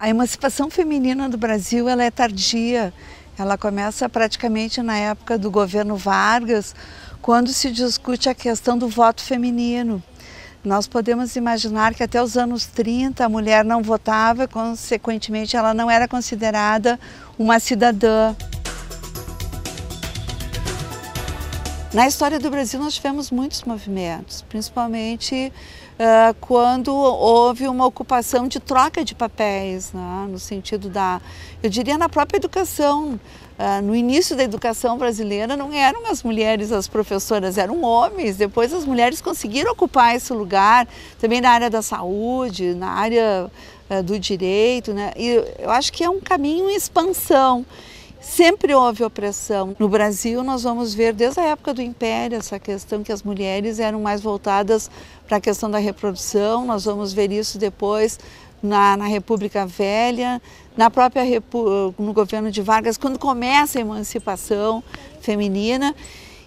A emancipação feminina do Brasil ela é tardia. Ela começa praticamente na época do governo Vargas, quando se discute a questão do voto feminino. Nós podemos imaginar que até os anos 30 a mulher não votava, consequentemente ela não era considerada uma cidadã. Na história do Brasil, nós tivemos muitos movimentos, principalmente uh, quando houve uma ocupação de troca de papéis, né? no sentido da, eu diria, na própria educação. Uh, no início da educação brasileira, não eram as mulheres as professoras, eram homens. Depois, as mulheres conseguiram ocupar esse lugar, também na área da saúde, na área uh, do direito. Né? E eu acho que é um caminho em expansão. Sempre houve opressão. No Brasil, nós vamos ver desde a época do Império essa questão que as mulheres eram mais voltadas para a questão da reprodução. Nós vamos ver isso depois na, na República Velha, na própria Repu no governo de Vargas, quando começa a emancipação feminina.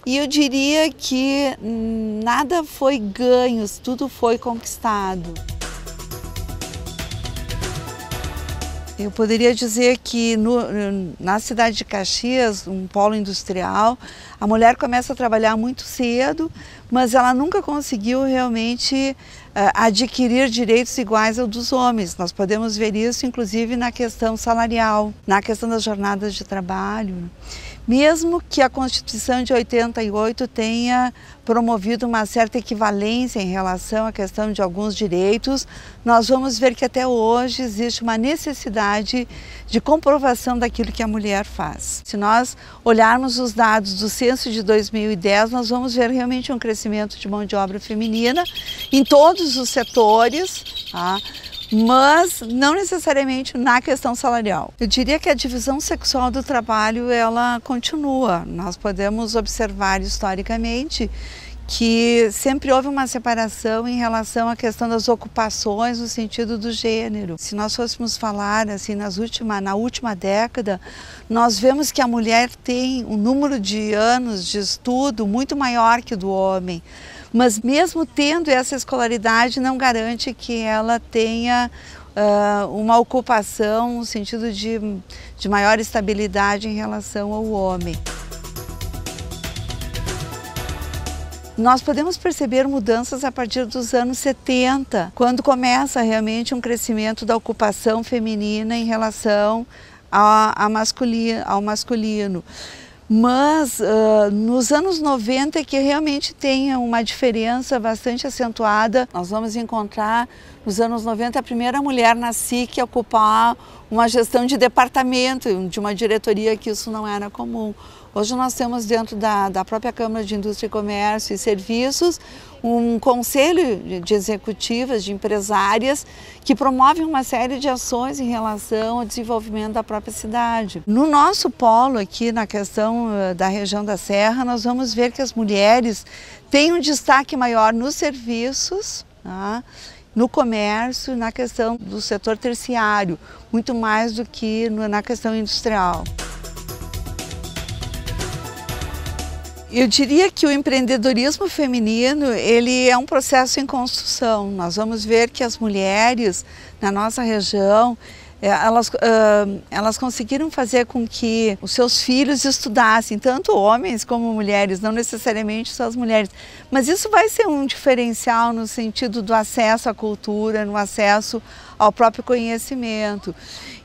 E eu diria que hum, nada foi ganho, tudo foi conquistado. Eu poderia dizer que no, na cidade de Caxias, um polo industrial, a mulher começa a trabalhar muito cedo, mas ela nunca conseguiu realmente uh, adquirir direitos iguais aos dos homens. Nós podemos ver isso, inclusive, na questão salarial, na questão das jornadas de trabalho. Mesmo que a Constituição de 88 tenha promovido uma certa equivalência em relação à questão de alguns direitos, nós vamos ver que até hoje existe uma necessidade de comprovação daquilo que a mulher faz. Se nós olharmos os dados do censo de 2010, nós vamos ver realmente um crescimento de mão de obra feminina em todos os setores. Tá? mas não necessariamente na questão salarial. Eu diria que a divisão sexual do trabalho ela continua. Nós podemos observar historicamente que sempre houve uma separação em relação à questão das ocupações no sentido do gênero. Se nós fôssemos falar assim nas última, na última década, nós vemos que a mulher tem um número de anos de estudo muito maior que o do homem. Mas mesmo tendo essa escolaridade, não garante que ela tenha uh, uma ocupação, um sentido de, de maior estabilidade em relação ao homem. Nós podemos perceber mudanças a partir dos anos 70, quando começa realmente um crescimento da ocupação feminina em relação a, a masculino, ao masculino mas uh, nos anos 90 é que realmente tem uma diferença bastante acentuada. Nós vamos encontrar nos anos 90, a primeira mulher na SIC a ocupar uma gestão de departamento, de uma diretoria que isso não era comum. Hoje nós temos dentro da, da própria Câmara de Indústria, Comércio e Serviços um conselho de executivas, de empresárias, que promove uma série de ações em relação ao desenvolvimento da própria cidade. No nosso polo aqui, na questão eh, da região da Serra, nós vamos ver que as mulheres têm um destaque maior nos serviços, tá? no comércio, na questão do setor terciário, muito mais do que na questão industrial. Eu diria que o empreendedorismo feminino ele é um processo em construção. Nós vamos ver que as mulheres na nossa região é, elas, uh, elas conseguiram fazer com que os seus filhos estudassem, tanto homens como mulheres, não necessariamente só as mulheres. Mas isso vai ser um diferencial no sentido do acesso à cultura, no acesso ao próprio conhecimento.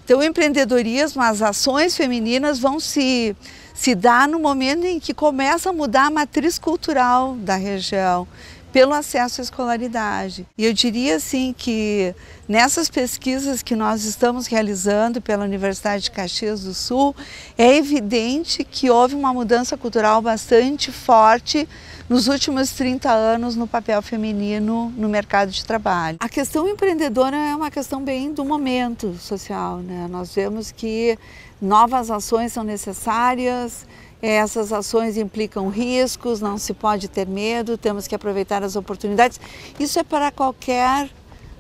Então, o empreendedorismo, as ações femininas vão se, se dar no momento em que começa a mudar a matriz cultural da região pelo acesso à escolaridade. E eu diria assim que nessas pesquisas que nós estamos realizando pela Universidade de Caxias do Sul, é evidente que houve uma mudança cultural bastante forte nos últimos 30 anos no papel feminino no mercado de trabalho. A questão empreendedora é uma questão bem do momento social, né? Nós vemos que novas ações são necessárias, essas ações implicam riscos, não se pode ter medo, temos que aproveitar as oportunidades. Isso é para qualquer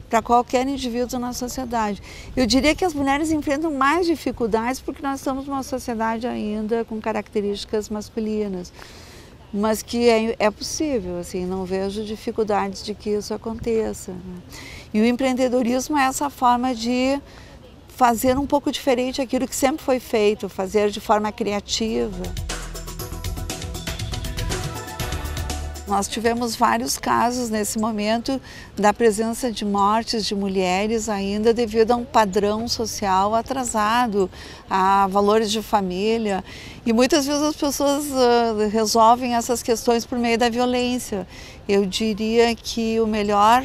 para qualquer indivíduo na sociedade. Eu diria que as mulheres enfrentam mais dificuldades porque nós estamos numa sociedade ainda com características masculinas, mas que é, é possível, assim, não vejo dificuldades de que isso aconteça. Né? E o empreendedorismo é essa forma de fazer um pouco diferente aquilo que sempre foi feito, fazer de forma criativa. Nós tivemos vários casos nesse momento da presença de mortes de mulheres ainda devido a um padrão social atrasado, a valores de família. E muitas vezes as pessoas ah, resolvem essas questões por meio da violência. Eu diria que o melhor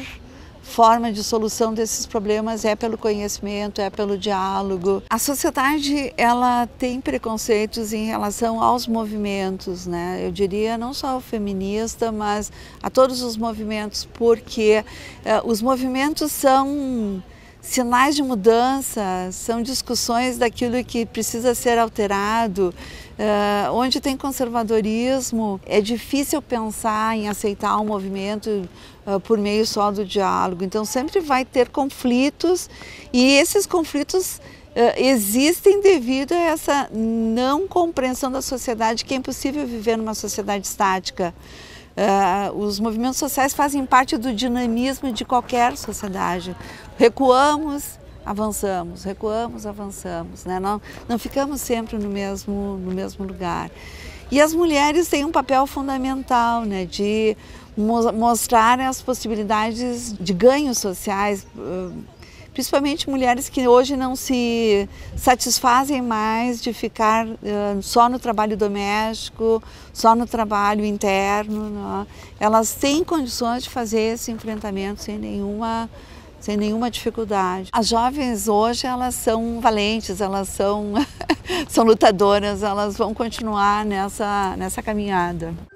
forma de solução desses problemas é pelo conhecimento, é pelo diálogo. A sociedade ela tem preconceitos em relação aos movimentos, né? Eu diria não só o feminista, mas a todos os movimentos, porque eh, os movimentos são sinais de mudança, são discussões daquilo que precisa ser alterado. Uh, onde tem conservadorismo, é difícil pensar em aceitar um movimento uh, por meio só do diálogo. Então, sempre vai ter conflitos e esses conflitos uh, existem devido a essa não compreensão da sociedade, que é impossível viver numa sociedade estática. Uh, os movimentos sociais fazem parte do dinamismo de qualquer sociedade. Recuamos, avançamos, recuamos, avançamos, né? Não, não ficamos sempre no mesmo, no mesmo lugar. E as mulheres têm um papel fundamental, né? De mostrar as possibilidades de ganhos sociais, principalmente mulheres que hoje não se satisfazem mais de ficar uh, só no trabalho doméstico, só no trabalho interno. Né? Elas têm condições de fazer esse enfrentamento sem nenhuma sem nenhuma dificuldade. As jovens hoje elas são valentes, elas são são lutadoras, elas vão continuar nessa nessa caminhada.